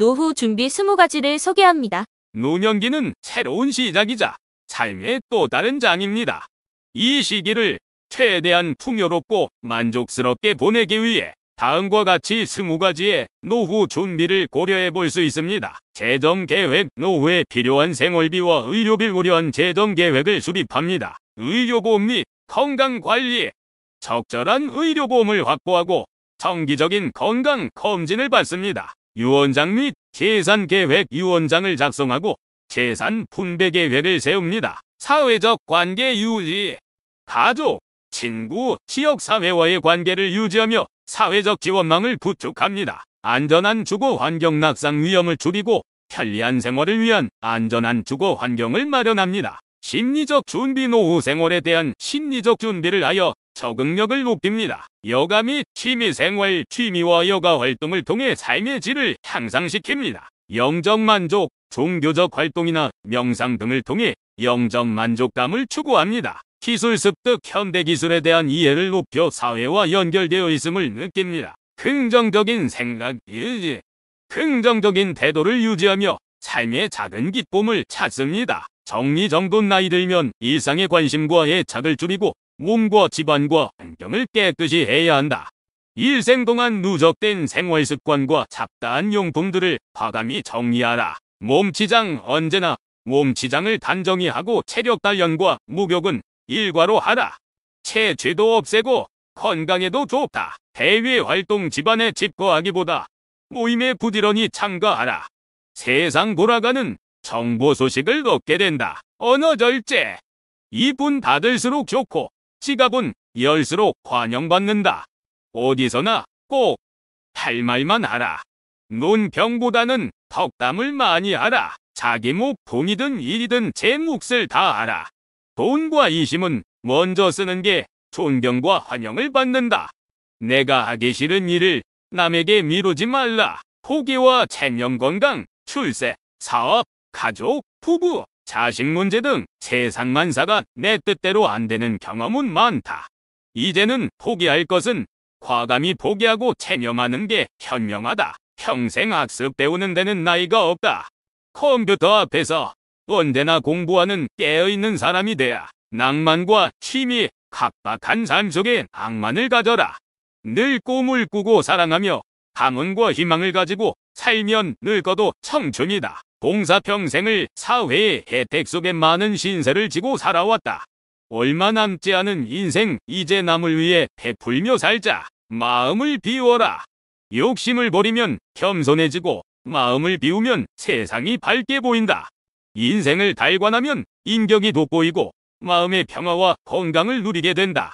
노후 준비 20가지를 소개합니다. 노년기는 새로운 시작이자 삶의 또 다른 장입니다. 이 시기를 최대한 풍요롭고 만족스럽게 보내기 위해 다음과 같이 20가지의 노후 준비를 고려해 볼 수 있습니다. 재정 계획, 노후에 필요한 생활비와 의료비 고려한 재정 계획을 수립합니다. 의료보험 및 건강관리에 적절한 의료보험을 확보하고 정기적인 건강검진을 받습니다. 유원장 및 재산계획 유원장을 작성하고 재산 분배계획을 세웁니다. 사회적 관계 유지 가족, 친구, 지역사회와의 관계를 유지하며 사회적 지원망을 구축합니다. 안전한 주거 환경 낙상 위험을 줄이고 편리한 생활을 위한 안전한 주거 환경을 마련합니다. 심리적 준비 노후 생활에 대한 심리적 준비를 하여 적응력을 높입니다. 여가 및 취미생활, 취미와 여가 활동을 통해 삶의 질을 향상시킵니다. 영적 만족, 종교적 활동이나 명상 등을 통해 영적 만족감을 추구합니다. 기술 습득 현대 기술에 대한 이해를 높여 사회와 연결되어 있음을 느낍니다. 긍정적인 생각 유지, 긍정적인 태도를 유지하며 삶의 작은 기쁨을 찾습니다. 정리정돈 나이 들면 일상의 관심과 애착을 줄이고 몸과 집안과 환경을 깨끗이 해야 한다. 일생 동안 누적된 생활 습관과 잡다한 용품들을 과감히 정리하라. 몸치장 언제나 몸치장을 단정히 하고 체력 단련과 목욕은 일과로 하라. 체취도 없애고 건강에도 좋다. 대외 활동 집안에 집거하기보다 모임에 부지런히 참가하라. 세상 돌아가는 정보 소식을 얻게 된다. 언어 절제. 이분 받을수록 좋고 지갑은 열수로 환영받는다. 어디서나 꼭 할 말만 알아. 논병보다는 덕담을 많이 알아. 자기 목 돈이든 일이든 제 몫을 다 알아. 돈과 이심은 먼저 쓰는 게 존경과 환영을 받는다. 내가 하기 싫은 일을 남에게 미루지 말라. 포기와 체념 건강, 출세, 사업, 가족, 부부, 자식 문제 등 세상 만사가 내 뜻대로 안 되는 경험은 많다. 이제는 포기할 것은 과감히 포기하고 체념하는 게 현명하다. 평생 학습 배우는 데는 나이가 없다. 컴퓨터 앞에서 언제나 공부하는 깨어있는 사람이 돼야 낭만과 취미, 각박한 삶 속에 악만을 가져라. 늘 꿈을 꾸고 사랑하며 감언과 희망을 가지고 살면 늙어도 청춘이다. 공사 평생을 사회의 혜택 속에 많은 신세를 지고 살아왔다. 얼마 남지 않은 인생 이제 남을 위해 베풀며 살자. 마음을 비워라. 욕심을 버리면 겸손해지고 마음을 비우면 세상이 밝게 보인다. 인생을 달관하면 인격이 돋보이고 마음의 평화와 건강을 누리게 된다.